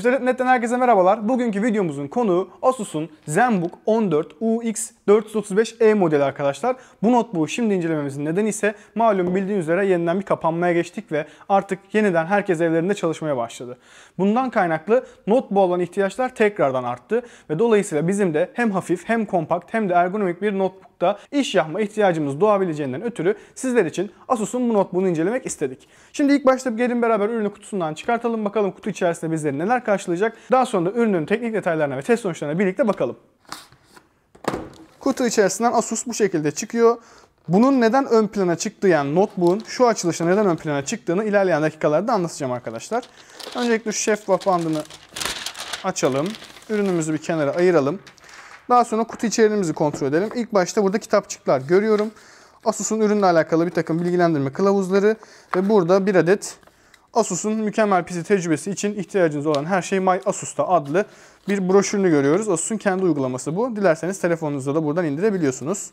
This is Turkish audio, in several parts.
Shift.net'ten herkese merhabalar. Bugünkü videomuzun konuğu Asus'un ZenBook 14UX 435E modeli arkadaşlar. Bu notebook'u şimdi incelememizin nedeni ise malum bildiğiniz üzere yeniden bir kapanmaya geçtik ve artık yeniden herkes evlerinde çalışmaya başladı. Bundan kaynaklı notebook olan ihtiyaçlar tekrardan arttı ve dolayısıyla bizim de hem hafif hem kompakt hem de ergonomik bir notebook notebookta iş yapma ihtiyacımız doğabileceğinden ötürü sizler için Asus'un bu notebook'unu incelemek istedik. Şimdi ilk başta gelin beraber ürünü kutusundan çıkartalım bakalım kutu içerisinde bizleri neler karşılayacak. Daha sonra da ürünün teknik detaylarına ve test sonuçlarına birlikte bakalım. Kutu içerisinden Asus bu şekilde çıkıyor. Bunun neden ön plana çıktığı yani notebook'un şu açılışta neden ön plana çıktığını ilerleyen dakikalarda anlatacağım arkadaşlar. Öncelikle şu şeffaf bandını açalım. Ürünümüzü bir kenara ayıralım. Daha sonra kutu içeriğimizi kontrol edelim. İlk başta burada kitapçıklar görüyorum. Asus'un ürünle alakalı bir takım bilgilendirme kılavuzları ve burada bir adet Asus'un mükemmel PC tecrübesi için ihtiyacınız olan her şey My Asus'ta adlı bir broşürünü görüyoruz. Asus'un kendi uygulaması bu. Dilerseniz telefonunuzda da buradan indirebiliyorsunuz.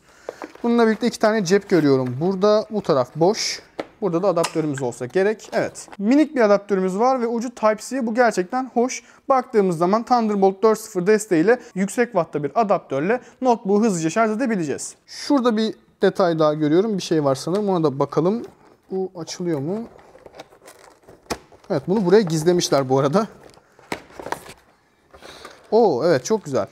Bununla birlikte iki tane cep görüyorum. Burada bu taraf boş. Burada da adaptörümüz olsa gerek. Evet. Minik bir adaptörümüz var ve ucu Type-C. Bu gerçekten hoş. Baktığımız zaman Thunderbolt 4.0 desteğiyle yüksek wattta bir adaptörle notebook'u hızlıca şarj edebileceğiz. Şurada bir detay daha görüyorum. Bir şey var sanırım. Ona da bakalım. Bu açılıyor mu? Evet bunu buraya gizlemişler bu arada. Oo evet çok güzel.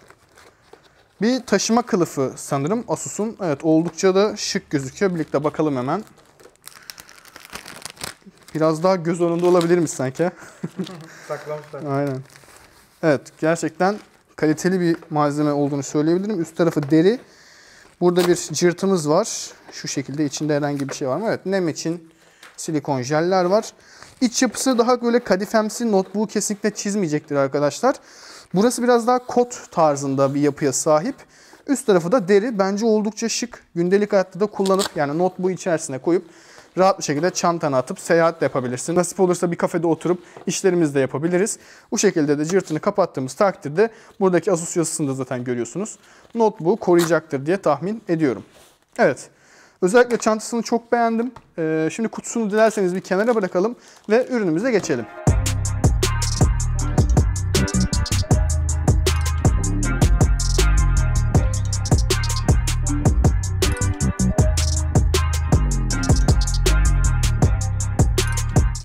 Bir taşıma kılıfı sanırım Asus'un. Evet oldukça da şık gözüküyor. Birlikte bakalım hemen. Biraz daha göz önünde olabilir olabilirmiş sanki. Saklamışlar. Aynen. Evet gerçekten kaliteli bir malzeme olduğunu söyleyebilirim. Üst tarafı deri. Burada bir cırtımız var. Şu şekilde içinde herhangi bir şey var mı? Evet nem için silikon jeller var. İç yapısı daha böyle kadifemsi notebook'u kesinlikle çizmeyecektir arkadaşlar. Burası biraz daha kot tarzında bir yapıya sahip. Üst tarafı da deri. Bence oldukça şık. Gündelik hayatta da kullanıp yani notebook'u içerisine koyup rahat bir şekilde çantana atıp seyahat de yapabilirsin. Nasip olursa bir kafede oturup işlerimizi de yapabiliriz. Bu şekilde de cırtını kapattığımız takdirde buradaki Asus yazısını da zaten görüyorsunuz. Notebook'u koruyacaktır diye tahmin ediyorum. Evet. Özellikle çantasını çok beğendim. Ee, şimdi kutusunu dilerseniz bir kenara bırakalım ve ürünümüze geçelim.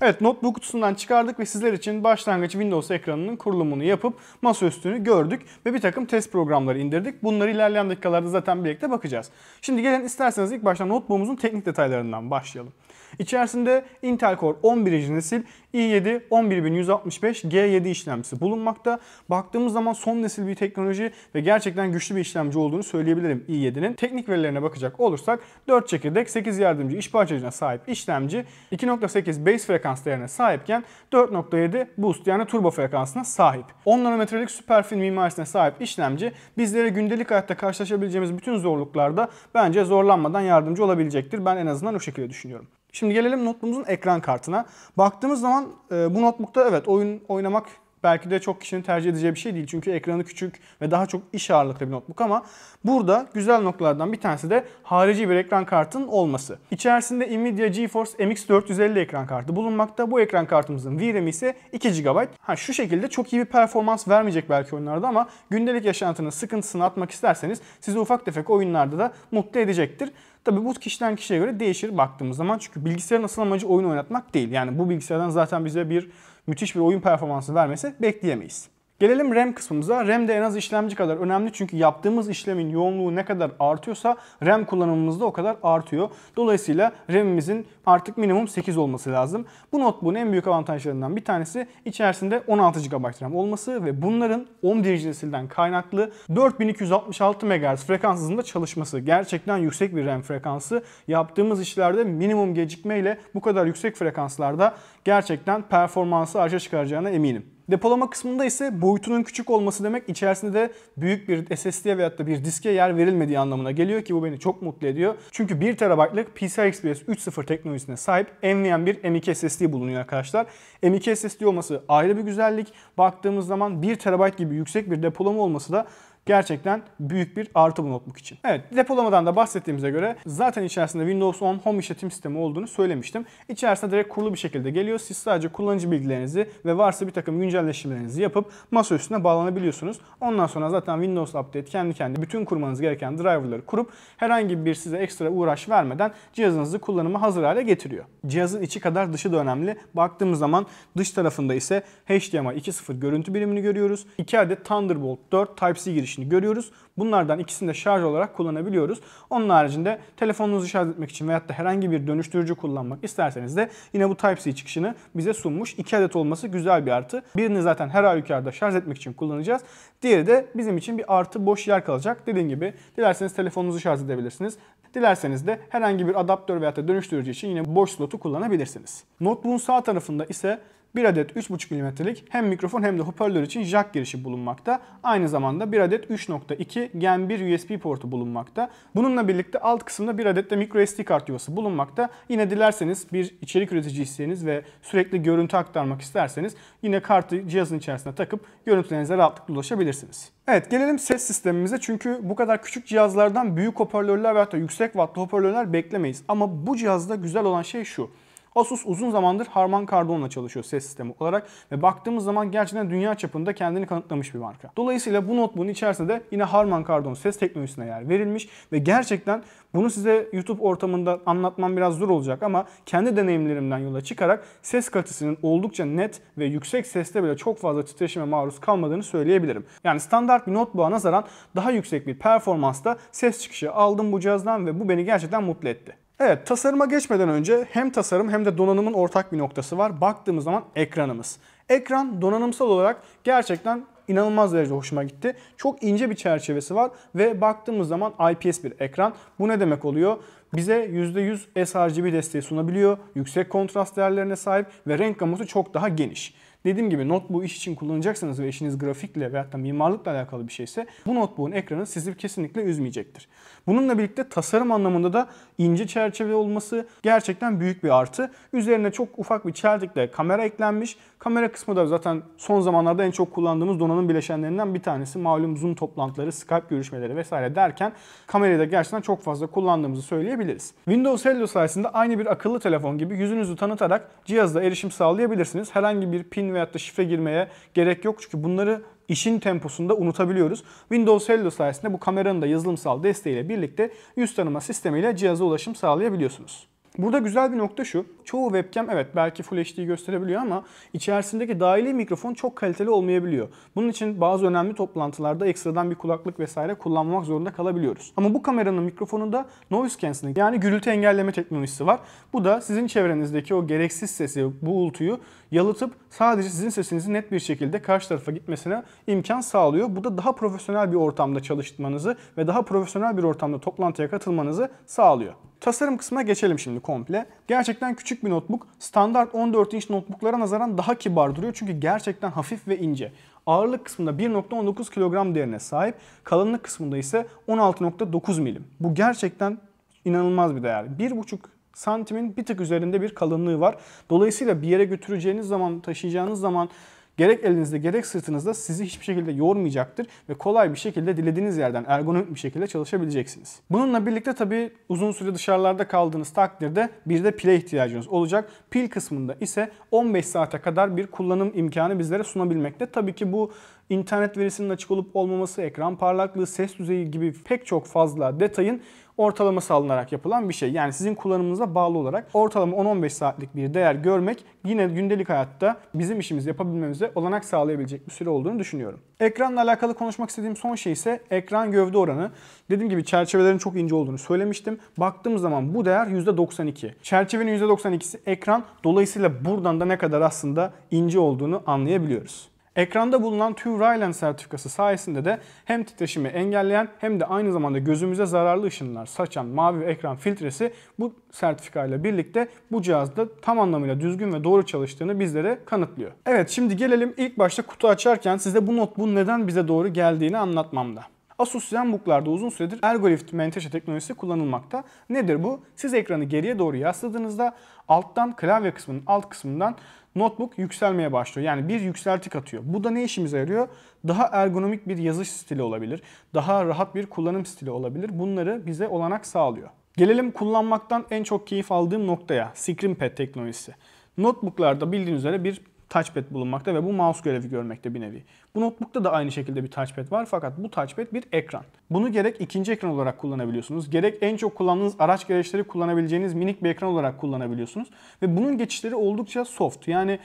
Evet notebook kutusundan çıkardık ve sizler için başlangıç Windows ekranının kurulumunu yapıp masaüstünü gördük ve bir takım test programları indirdik. Bunları ilerleyen dakikalarda zaten birlikte bakacağız. Şimdi gelin isterseniz ilk başta notebook'umuzun teknik detaylarından başlayalım. İçerisinde Intel Core 11. nesil i7 11165 G7 işlemcisi bulunmakta. Baktığımız zaman son nesil bir teknoloji ve gerçekten güçlü bir işlemci olduğunu söyleyebilirim i7'nin. Teknik verilerine bakacak olursak 4 çekirdek 8 yardımcı iş parçacığına sahip işlemci 2.8 base frekans değerine sahipken 4.7 boost yani turbo frekansına sahip. 10 nanometrelik süperfin mimarisine sahip işlemci bizlere gündelik hayatta karşılaşabileceğimiz bütün zorluklarda bence zorlanmadan yardımcı olabilecektir. Ben en azından o şekilde düşünüyorum. Şimdi gelelim notebook'umuzun ekran kartına. Baktığımız zaman e, bu notebook'ta evet oyun oynamak belki de çok kişinin tercih edeceği bir şey değil. Çünkü ekranı küçük ve daha çok iş ağırlıklı bir notebook ama burada güzel noktalardan bir tanesi de harici bir ekran kartın olması. İçerisinde Nvidia GeForce MX 450 ekran kartı bulunmakta. Bu ekran kartımızın VRAM'i ise 2 GB. Ha, şu şekilde çok iyi bir performans vermeyecek belki oyunlarda ama gündelik yaşantının sıkıntısını atmak isterseniz sizi ufak tefek oyunlarda da mutlu edecektir. Tabi bu kişiden kişiye göre değişir baktığımız zaman. Çünkü bilgisayarın asıl amacı oyun oynatmak değil. Yani bu bilgisayardan zaten bize bir müthiş bir oyun performansı vermesi bekleyemeyiz. Gelelim RAM kısmımıza. RAM de en az işlemci kadar önemli çünkü yaptığımız işlemin yoğunluğu ne kadar artıyorsa RAM kullanımımız da o kadar artıyor. Dolayısıyla RAM'imizin artık minimum 8 olması lazım. Bu notebook'un en büyük avantajlarından bir tanesi içerisinde 16 GB RAM olması ve bunların 11. nesilden kaynaklı 4266 MHz frekans hızında çalışması. Gerçekten yüksek bir RAM frekansı. Yaptığımız işlerde minimum gecikme ile bu kadar yüksek frekanslarda gerçekten performansı arşa çıkaracağına eminim. Depolama kısmında ise boyutunun küçük olması demek içerisinde de büyük bir SSD'ye veyahut da bir diske yer verilmediği anlamına geliyor ki bu beni çok mutlu ediyor. Çünkü 1 TB'lık PCI Express 3.0 teknolojisine sahip NVM bir M.2 SSD bulunuyor arkadaşlar. M.2 SSD olması ayrı bir güzellik. Baktığımız zaman 1 TB gibi yüksek bir depolama olması da Gerçekten büyük bir artı bu notebook için. Evet depolamadan da bahsettiğimize göre zaten içerisinde Windows 10 Home işletim sistemi olduğunu söylemiştim. İçerisinde direkt kurulu bir şekilde geliyor. Siz sadece kullanıcı bilgilerinizi ve varsa bir takım güncelleştirmelerinizi yapıp masa üstüne bağlanabiliyorsunuz. Ondan sonra zaten Windows Update kendi kendi bütün kurmanız gereken driverları kurup herhangi bir size ekstra uğraş vermeden cihazınızı kullanıma hazır hale getiriyor. Cihazın içi kadar dışı da önemli. Baktığımız zaman dış tarafında ise HDMI 2.0 görüntü birimini görüyoruz. 2 adet Thunderbolt 4 Type-C girişi işini görüyoruz. Bunlardan ikisini de şarj olarak kullanabiliyoruz. Onun haricinde telefonunuzu şarj etmek için veyahut da herhangi bir dönüştürücü kullanmak isterseniz de yine bu Type-C çıkışını bize sunmuş. İki adet olması güzel bir artı. Birini zaten her halükarda şarj etmek için kullanacağız. Diğeri de bizim için bir artı boş yer kalacak. Dediğim gibi dilerseniz telefonunuzu şarj edebilirsiniz. Dilerseniz de herhangi bir adaptör veya da dönüştürücü için yine boş slotu kullanabilirsiniz. Notebook'un sağ tarafında ise bir adet 3.5 mm'lik hem mikrofon hem de hoparlör için jack girişi bulunmakta. Aynı zamanda bir adet 3.2 Gen 1 USB portu bulunmakta. Bununla birlikte alt kısımda bir adet de micro SD kart yuvası bulunmakta. Yine dilerseniz bir içerik üreticisiyseniz ve sürekli görüntü aktarmak isterseniz yine kartı cihazın içerisine takıp görüntülerinize rahatlıkla ulaşabilirsiniz. Evet gelelim ses sistemimize çünkü bu kadar küçük cihazlardan büyük hoparlörler ve hatta yüksek wattlı hoparlörler beklemeyiz. Ama bu cihazda güzel olan şey şu. Asus uzun zamandır Harman Kardon'la çalışıyor ses sistemi olarak ve baktığımız zaman gerçekten dünya çapında kendini kanıtlamış bir marka. Dolayısıyla bu notebook'un içerisinde de yine Harman Kardon ses teknolojisine yer verilmiş ve gerçekten bunu size YouTube ortamında anlatmam biraz zor olacak ama kendi deneyimlerimden yola çıkarak ses kalitesinin oldukça net ve yüksek seste bile çok fazla titreşime maruz kalmadığını söyleyebilirim. Yani standart bir notebook'a nazaran daha yüksek bir performansta ses çıkışı aldım bu cihazdan ve bu beni gerçekten mutlu etti. Evet tasarıma geçmeden önce hem tasarım hem de donanımın ortak bir noktası var. Baktığımız zaman ekranımız. Ekran donanımsal olarak gerçekten inanılmaz derecede hoşuma gitti. Çok ince bir çerçevesi var ve baktığımız zaman IPS bir ekran. Bu ne demek oluyor? Bize %100 sRGB desteği sunabiliyor. Yüksek kontrast değerlerine sahip ve renk gamusu çok daha geniş. Dediğim gibi notebook'u iş için kullanacaksanız ve işiniz grafikle veya da mimarlıkla alakalı bir şeyse bu notebook'un ekranı sizi kesinlikle üzmeyecektir. Bununla birlikte tasarım anlamında da ince çerçeve olması gerçekten büyük bir artı. Üzerine çok ufak bir çeltikle kamera eklenmiş. Kamera kısmı da zaten son zamanlarda en çok kullandığımız donanım bileşenlerinden bir tanesi. Malum Zoom toplantıları, Skype görüşmeleri vesaire derken kamerayı da gerçekten çok fazla kullandığımızı söyleyebiliriz. Windows Hello sayesinde aynı bir akıllı telefon gibi yüzünüzü tanıtarak cihazla erişim sağlayabilirsiniz. Herhangi bir pin veyahut da şifre girmeye gerek yok. Çünkü bunları işin temposunda unutabiliyoruz. Windows Hello sayesinde bu kameranın da yazılımsal desteğiyle birlikte yüz tanıma sistemiyle cihaza ulaşım sağlayabiliyorsunuz. Burada güzel bir nokta şu. Çoğu webcam evet belki Full HD gösterebiliyor ama içerisindeki dahili mikrofon çok kaliteli olmayabiliyor. Bunun için bazı önemli toplantılarda ekstradan bir kulaklık vesaire kullanmak zorunda kalabiliyoruz. Ama bu kameranın mikrofonunda noise cancelling yani gürültü engelleme teknolojisi var. Bu da sizin çevrenizdeki o gereksiz sesi, bu uğultuyu yalıtıp sadece sizin sesinizi net bir şekilde karşı tarafa gitmesine imkan sağlıyor. Bu da daha profesyonel bir ortamda çalışmanızı ve daha profesyonel bir ortamda toplantıya katılmanızı sağlıyor. Tasarım kısmına geçelim şimdi komple. Gerçekten küçük bir notebook. Standart 14 inç notebooklara nazaran daha kibar duruyor çünkü gerçekten hafif ve ince. Ağırlık kısmında 1.19 kilogram değerine sahip. Kalınlık kısmında ise 16.9 milim. Bu gerçekten inanılmaz bir değer. 1.5 santimin bir tık üzerinde bir kalınlığı var. Dolayısıyla bir yere götüreceğiniz zaman, taşıyacağınız zaman gerek elinizde gerek sırtınızda sizi hiçbir şekilde yormayacaktır ve kolay bir şekilde dilediğiniz yerden ergonomik bir şekilde çalışabileceksiniz. Bununla birlikte tabii uzun süre dışarılarda kaldığınız takdirde bir de pile ihtiyacınız olacak. Pil kısmında ise 15 saate kadar bir kullanım imkanı bizlere sunabilmekte. Tabii ki bu internet verisinin açık olup olmaması, ekran parlaklığı, ses düzeyi gibi pek çok fazla detayın ortalaması alınarak yapılan bir şey. Yani sizin kullanımınıza bağlı olarak ortalama 10-15 saatlik bir değer görmek yine gündelik hayatta bizim işimizi yapabilmemize olanak sağlayabilecek bir süre olduğunu düşünüyorum. Ekranla alakalı konuşmak istediğim son şey ise ekran gövde oranı. Dediğim gibi çerçevelerin çok ince olduğunu söylemiştim. Baktığım zaman bu değer %92. Çerçevenin %92'si ekran. Dolayısıyla buradan da ne kadar aslında ince olduğunu anlayabiliyoruz. Ekranda bulunan TÜV Rayland sertifikası sayesinde de hem titreşimi engelleyen hem de aynı zamanda gözümüze zararlı ışınlar saçan mavi ekran filtresi bu sertifikayla birlikte bu cihazda tam anlamıyla düzgün ve doğru çalıştığını bizlere kanıtlıyor. Evet şimdi gelelim ilk başta kutu açarken size bu notebook'un neden bize doğru geldiğini anlatmamda. Asus ZenBook'larda uzun süredir Ergolift menteşe teknolojisi kullanılmakta. Nedir bu? Siz ekranı geriye doğru yasladığınızda alttan klavye kısmının alt kısmından notebook yükselmeye başlıyor. Yani bir yükseltik atıyor. Bu da ne işimize yarıyor? Daha ergonomik bir yazış stili olabilir. Daha rahat bir kullanım stili olabilir. Bunları bize olanak sağlıyor. Gelelim kullanmaktan en çok keyif aldığım noktaya. Screen Pad teknolojisi. Notebooklarda bildiğiniz üzere bir touchpad bulunmakta ve bu mouse görevi görmekte bir nevi. Bu notebookta da aynı şekilde bir touchpad var fakat bu touchpad bir ekran. Bunu gerek ikinci ekran olarak kullanabiliyorsunuz, gerek en çok kullandığınız araç gereçleri kullanabileceğiniz minik bir ekran olarak kullanabiliyorsunuz. Ve bunun geçişleri oldukça soft. Yani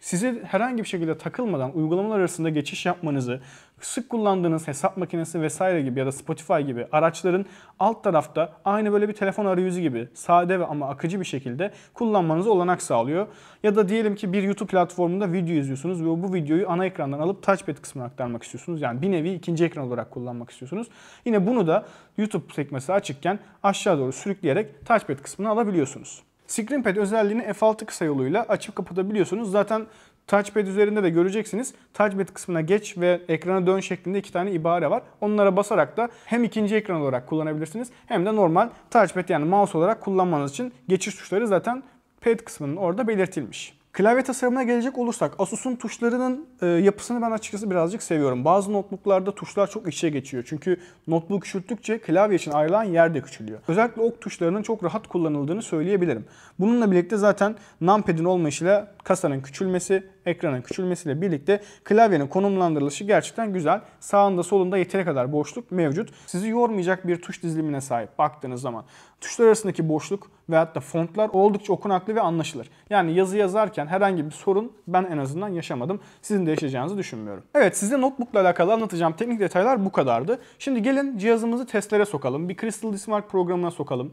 sizi herhangi bir şekilde takılmadan uygulamalar arasında geçiş yapmanızı, sık kullandığınız hesap makinesi vesaire gibi ya da Spotify gibi araçların alt tarafta aynı böyle bir telefon arayüzü gibi sade ve ama akıcı bir şekilde kullanmanızı olanak sağlıyor. Ya da diyelim ki bir YouTube platformunda video izliyorsunuz ve bu videoyu ana ekrandan alıp touchpad kısmına aktarmak istiyorsunuz. Yani bir nevi ikinci ekran olarak kullanmak istiyorsunuz. Yine bunu da YouTube sekmesi açıkken aşağı doğru sürükleyerek touchpad kısmına alabiliyorsunuz. Screenpad özelliğini F6 kısa yoluyla açıp kapatabiliyorsunuz. Zaten Touchpad üzerinde de göreceksiniz. Touchpad kısmına geç ve ekrana dön şeklinde iki tane ibare var. Onlara basarak da hem ikinci ekran olarak kullanabilirsiniz hem de normal touchpad yani mouse olarak kullanmanız için geçiş tuşları zaten pad kısmının orada belirtilmiş. Klavye tasarımına gelecek olursak Asus'un tuşlarının e, yapısını ben açıkçası birazcık seviyorum. Bazı notebooklarda tuşlar çok içe geçiyor. Çünkü notebook küçülttükçe klavye için ayrılan yer de küçülüyor. Özellikle ok tuşlarının çok rahat kullanıldığını söyleyebilirim. Bununla birlikte zaten numpad'in olmayışıyla kasanın küçülmesi, ekranın küçülmesiyle birlikte klavyenin konumlandırılışı gerçekten güzel. Sağında solunda yeteri kadar boşluk mevcut. Sizi yormayacak bir tuş dizilimine sahip baktığınız zaman. Tuşlar arasındaki boşluk veyahut da fontlar oldukça okunaklı ve anlaşılır. Yani yazı yazarken herhangi bir sorun ben en azından yaşamadım. Sizin de yaşayacağınızı düşünmüyorum. Evet size notebookla alakalı anlatacağım teknik detaylar bu kadardı. Şimdi gelin cihazımızı testlere sokalım. Bir Crystal Dismark programına sokalım.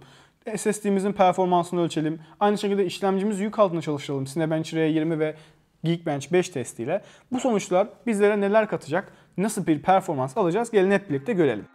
SSD'mizin performansını ölçelim. Aynı şekilde işlemcimiz yük altında çalıştıralım. Cinebench R20 ve Geekbench 5 testiyle. Bu sonuçlar bizlere neler katacak, nasıl bir performans alacağız gelin hep birlikte görelim.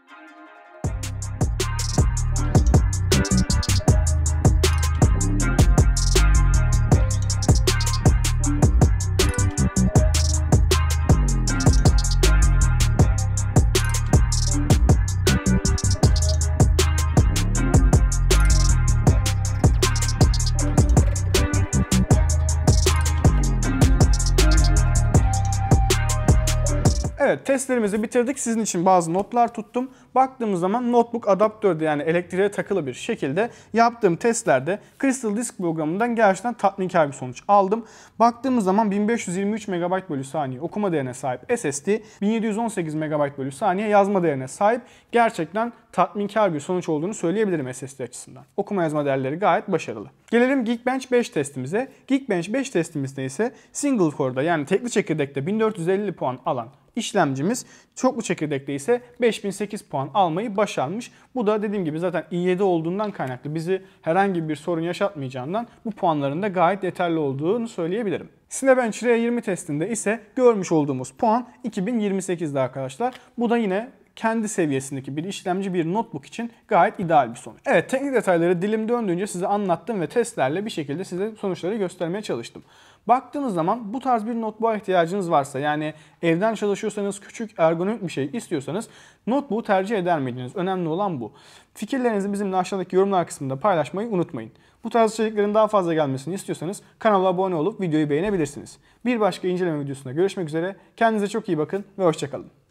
Evet testlerimizi bitirdik. Sizin için bazı notlar tuttum. Baktığımız zaman notebook adaptörde yani elektriğe takılı bir şekilde yaptığım testlerde Crystal Disk programından gerçekten tatminkar bir sonuç aldım. Baktığımız zaman 1523 MB bölü saniye okuma değerine sahip SSD, 1718 MB bölü saniye yazma değerine sahip gerçekten tatminkar bir sonuç olduğunu söyleyebilirim SSD açısından. Okuma yazma değerleri gayet başarılı. Gelelim Geekbench 5 testimize. Geekbench 5 testimizde ise single core'da yani tekli çekirdekte 1450 puan alan İşlemcimiz çoklu çekirdekte ise 5008 puan almayı başarmış. Bu da dediğim gibi zaten i7 olduğundan kaynaklı bizi herhangi bir sorun yaşatmayacağından bu puanların da gayet yeterli olduğunu söyleyebilirim. Cinebench R20 testinde ise görmüş olduğumuz puan 2028'de arkadaşlar. Bu da yine kendi seviyesindeki bir işlemci bir notebook için gayet ideal bir sonuç. Evet teknik detayları dilim döndüğünce size anlattım ve testlerle bir şekilde size sonuçları göstermeye çalıştım. Baktığınız zaman bu tarz bir notebook'a ihtiyacınız varsa yani evden çalışıyorsanız küçük ergonomik bir şey istiyorsanız notebook'u tercih eder miydiniz? Önemli olan bu. Fikirlerinizi bizimle aşağıdaki yorumlar kısmında paylaşmayı unutmayın. Bu tarz içeriklerin daha fazla gelmesini istiyorsanız kanala abone olup videoyu beğenebilirsiniz. Bir başka inceleme videosunda görüşmek üzere. Kendinize çok iyi bakın ve hoşçakalın.